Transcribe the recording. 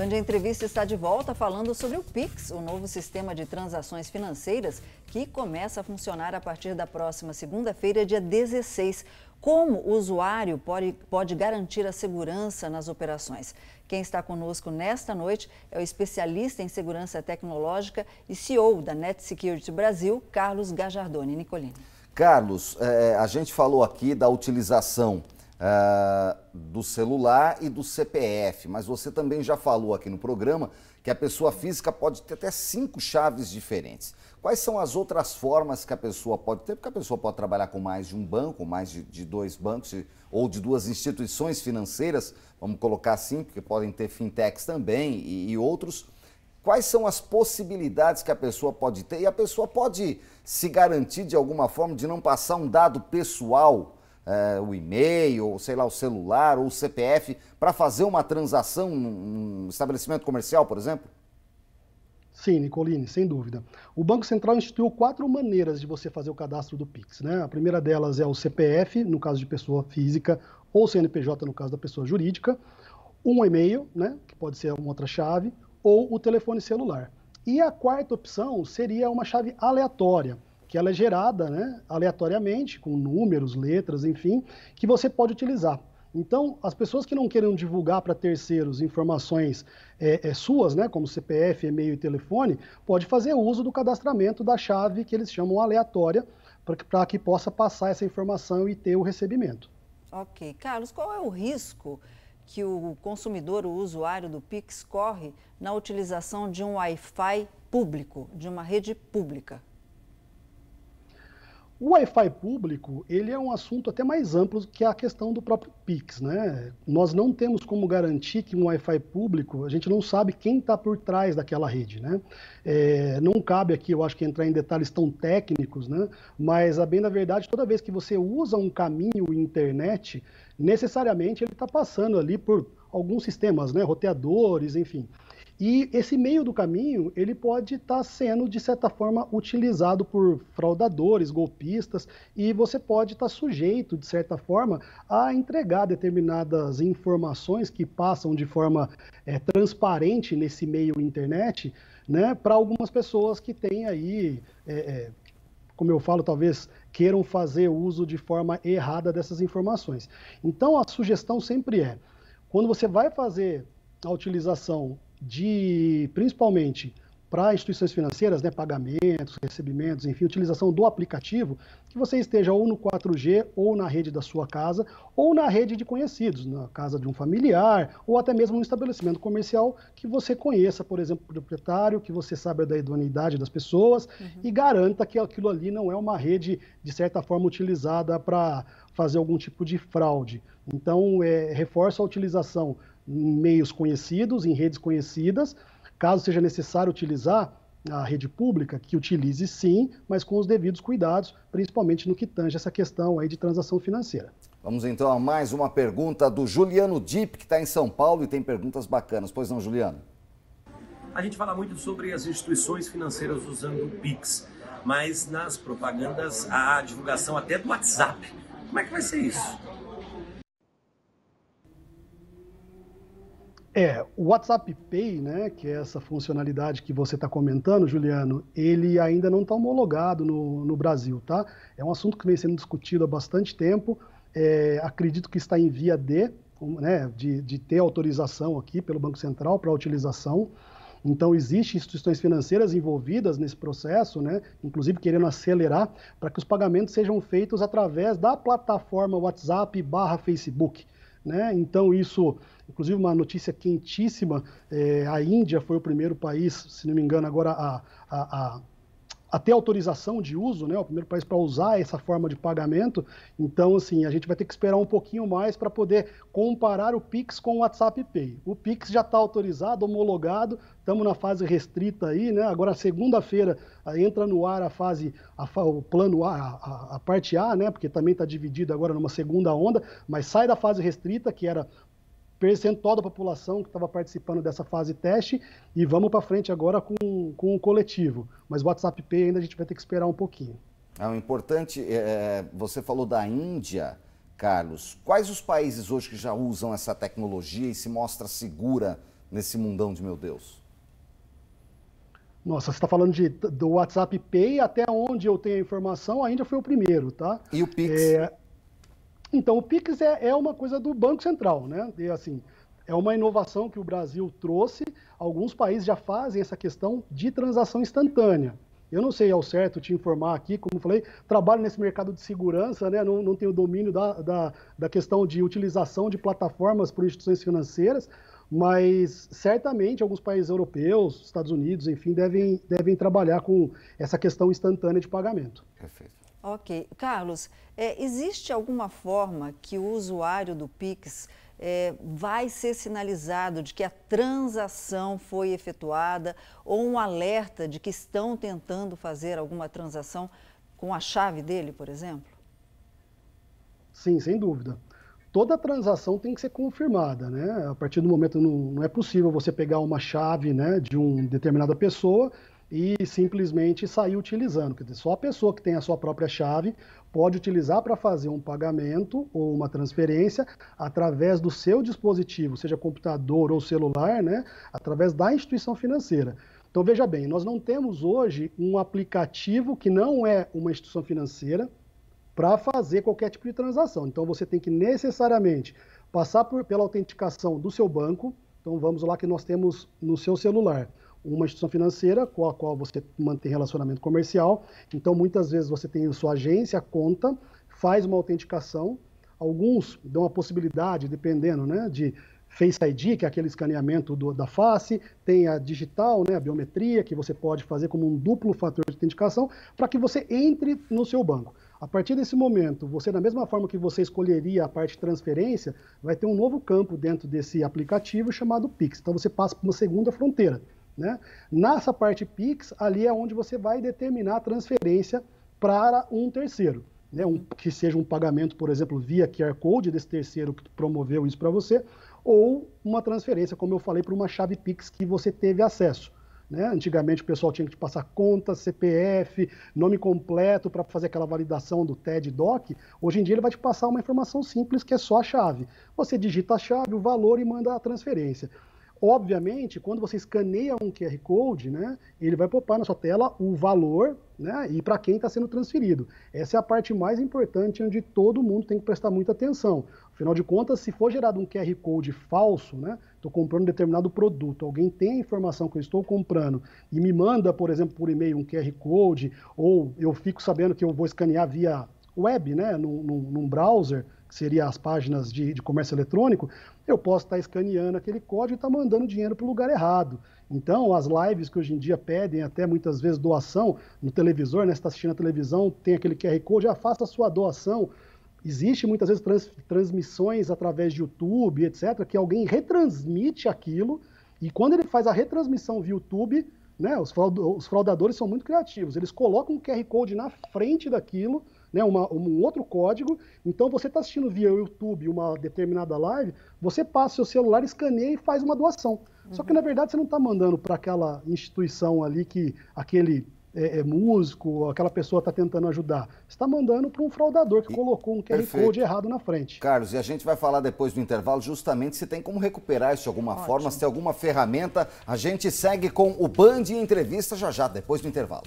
Band Entrevista está de volta falando sobre o Pix, o novo sistema de transações financeiras que começa a funcionar a partir da próxima segunda-feira, dia 16. Como o usuário pode, pode garantir a segurança nas operações? Quem está conosco nesta noite é o especialista em segurança tecnológica e CEO da Net Security Brasil, Carlos Gajardoni Nicolini. Carlos, é, a gente falou aqui da utilização uh, do celular e do CPF, mas você também já falou aqui no programa que a pessoa física pode ter até cinco chaves diferentes. Quais são as outras formas que a pessoa pode ter? Porque a pessoa pode trabalhar com mais de um banco, mais de, de dois bancos ou de duas instituições financeiras, vamos colocar assim, porque podem ter fintechs também e, e outros. Quais são as possibilidades que a pessoa pode ter? E a pessoa pode se garantir de alguma forma de não passar um dado pessoal uh, o e-mail, ou sei lá, o celular, ou o CPF, para fazer uma transação num estabelecimento comercial, por exemplo? Sim, Nicolini, sem dúvida. O Banco Central instituiu quatro maneiras de você fazer o cadastro do Pix. Né? A primeira delas é o CPF, no caso de pessoa física, ou CNPJ, no caso da pessoa jurídica, um e-mail, né, que pode ser uma outra chave, ou o telefone celular. E a quarta opção seria uma chave aleatória que ela é gerada né, aleatoriamente, com números, letras, enfim, que você pode utilizar. Então, as pessoas que não queiram divulgar para terceiros informações é, é, suas, né, como CPF, e-mail e telefone, pode fazer uso do cadastramento da chave que eles chamam aleatória, para que, que possa passar essa informação e ter o recebimento. Ok. Carlos, qual é o risco que o consumidor, o usuário do Pix, corre na utilização de um Wi-Fi público, de uma rede pública? O Wi-Fi público, ele é um assunto até mais amplo que a questão do próprio Pix, né? Nós não temos como garantir que um Wi-Fi público, a gente não sabe quem está por trás daquela rede, né? É, não cabe aqui, eu acho que entrar em detalhes tão técnicos, né? Mas, a bem da verdade, toda vez que você usa um caminho internet, necessariamente ele está passando ali por alguns sistemas, né? Roteadores, enfim. E esse meio do caminho, ele pode estar tá sendo, de certa forma, utilizado por fraudadores, golpistas, e você pode estar tá sujeito, de certa forma, a entregar determinadas informações que passam de forma é, transparente nesse meio internet, né, para algumas pessoas que têm aí, é, é, como eu falo, talvez queiram fazer uso de forma errada dessas informações. Então, a sugestão sempre é, quando você vai fazer a utilização de, principalmente, para instituições financeiras, né, pagamentos, recebimentos, enfim, utilização do aplicativo, que você esteja ou no 4G, ou na rede da sua casa, ou na rede de conhecidos, na casa de um familiar, ou até mesmo no estabelecimento comercial que você conheça, por exemplo, o proprietário, que você sabe da idoneidade das pessoas uhum. e garanta que aquilo ali não é uma rede, de certa forma, utilizada para fazer algum tipo de fraude. Então, é, reforça a utilização em meios conhecidos, em redes conhecidas. Caso seja necessário utilizar a rede pública, que utilize sim, mas com os devidos cuidados, principalmente no que tange essa questão aí de transação financeira. Vamos então a mais uma pergunta do Juliano Dip, que está em São Paulo e tem perguntas bacanas. Pois não, Juliano? A gente fala muito sobre as instituições financeiras usando o Pix, mas nas propagandas há divulgação até do WhatsApp. Como é que vai ser isso? É, o WhatsApp Pay, né, que é essa funcionalidade que você está comentando, Juliano, ele ainda não está homologado no, no Brasil, tá? É um assunto que vem sendo discutido há bastante tempo. É, acredito que está em via de, né, de, de ter autorização aqui pelo Banco Central para utilização. Então, existem instituições financeiras envolvidas nesse processo, né? inclusive querendo acelerar, para que os pagamentos sejam feitos através da plataforma WhatsApp barra Facebook. Né? Então isso, inclusive uma notícia quentíssima, é, a Índia foi o primeiro país, se não me engano, agora a, a, a até autorização de uso, né, o primeiro país para usar essa forma de pagamento. Então, assim, a gente vai ter que esperar um pouquinho mais para poder comparar o Pix com o WhatsApp Pay. O Pix já está autorizado, homologado, estamos na fase restrita aí, né? Agora, segunda-feira, entra no ar a fase, a, o plano A, a, a parte A, né? Porque também está dividido agora numa segunda onda, mas sai da fase restrita, que era percentual da população que estava participando dessa fase teste e vamos para frente agora com, com o coletivo. Mas o WhatsApp Pay ainda a gente vai ter que esperar um pouquinho. É, o importante, é, é, você falou da Índia, Carlos. Quais os países hoje que já usam essa tecnologia e se mostra segura nesse mundão de meu Deus? Nossa, você está falando de, do WhatsApp Pay, até onde eu tenho a informação, a Índia foi o primeiro, tá? E o Pix? É, então, o PIX é, é uma coisa do Banco Central, né? E, assim, é uma inovação que o Brasil trouxe. Alguns países já fazem essa questão de transação instantânea. Eu não sei ao certo te informar aqui, como falei, trabalho nesse mercado de segurança, né? não, não tenho domínio da, da, da questão de utilização de plataformas por instituições financeiras, mas certamente alguns países europeus, Estados Unidos, enfim, devem, devem trabalhar com essa questão instantânea de pagamento. Perfeito. Ok. Carlos, é, existe alguma forma que o usuário do Pix é, vai ser sinalizado de que a transação foi efetuada ou um alerta de que estão tentando fazer alguma transação com a chave dele, por exemplo? Sim, sem dúvida. Toda transação tem que ser confirmada, né? A partir do momento não, não é possível você pegar uma chave, né, de uma determinada pessoa e simplesmente sair utilizando. Quer dizer, só a pessoa que tem a sua própria chave pode utilizar para fazer um pagamento ou uma transferência através do seu dispositivo, seja computador ou celular, né, através da instituição financeira. Então veja bem, nós não temos hoje um aplicativo que não é uma instituição financeira para fazer qualquer tipo de transação. Então você tem que necessariamente passar por, pela autenticação do seu banco. Então vamos lá que nós temos no seu celular uma instituição financeira com a qual você mantém relacionamento comercial. Então, muitas vezes você tem sua agência, a conta, faz uma autenticação. Alguns dão a possibilidade, dependendo, né, de Face ID, que é aquele escaneamento do, da face, tem a digital, né, a biometria, que você pode fazer como um duplo fator de autenticação, para que você entre no seu banco. A partir desse momento, você, da mesma forma que você escolheria a parte de transferência, vai ter um novo campo dentro desse aplicativo chamado Pix. Então você passa para uma segunda fronteira. Né? Nessa parte PIX, ali é onde você vai determinar a transferência para um terceiro. Né? Um, que seja um pagamento, por exemplo, via QR Code desse terceiro que promoveu isso para você, ou uma transferência, como eu falei, para uma chave Pix que você teve acesso. Né? Antigamente o pessoal tinha que te passar conta, CPF, nome completo para fazer aquela validação do TED Doc. Hoje em dia ele vai te passar uma informação simples que é só a chave. Você digita a chave, o valor e manda a transferência. Obviamente, quando você escaneia um QR Code, né, ele vai popar na sua tela o valor né, e para quem está sendo transferido. Essa é a parte mais importante onde todo mundo tem que prestar muita atenção. Afinal de contas, se for gerado um QR Code falso, né, estou comprando um determinado produto, alguém tem a informação que eu estou comprando e me manda, por exemplo, por e-mail um QR Code, ou eu fico sabendo que eu vou escanear via web, né, num, num browser, que seria as páginas de, de comércio eletrônico, eu posso estar escaneando aquele código e estar mandando dinheiro para o lugar errado. Então, as lives que hoje em dia pedem até muitas vezes doação no televisor, né? Você está assistindo a televisão, tem aquele QR Code, já faça a sua doação. Existe muitas vezes trans, transmissões através de YouTube, etc., que alguém retransmite aquilo, e quando ele faz a retransmissão via YouTube, né, os, os fraudadores são muito criativos. Eles colocam o QR Code na frente daquilo né, uma, um outro código. Então você está assistindo via YouTube uma determinada live, você passa seu celular, escaneia e faz uma doação. Uhum. Só que uhum. na verdade você não está mandando para aquela instituição ali que aquele é, é, músico, aquela pessoa está tentando ajudar. está mandando para um fraudador que e... colocou um QR Perfeito. Code errado na frente. Carlos, e a gente vai falar depois do intervalo justamente se tem como recuperar isso de alguma Ótimo. forma, se tem alguma ferramenta. A gente segue com o Band Entrevista já já, depois do intervalo.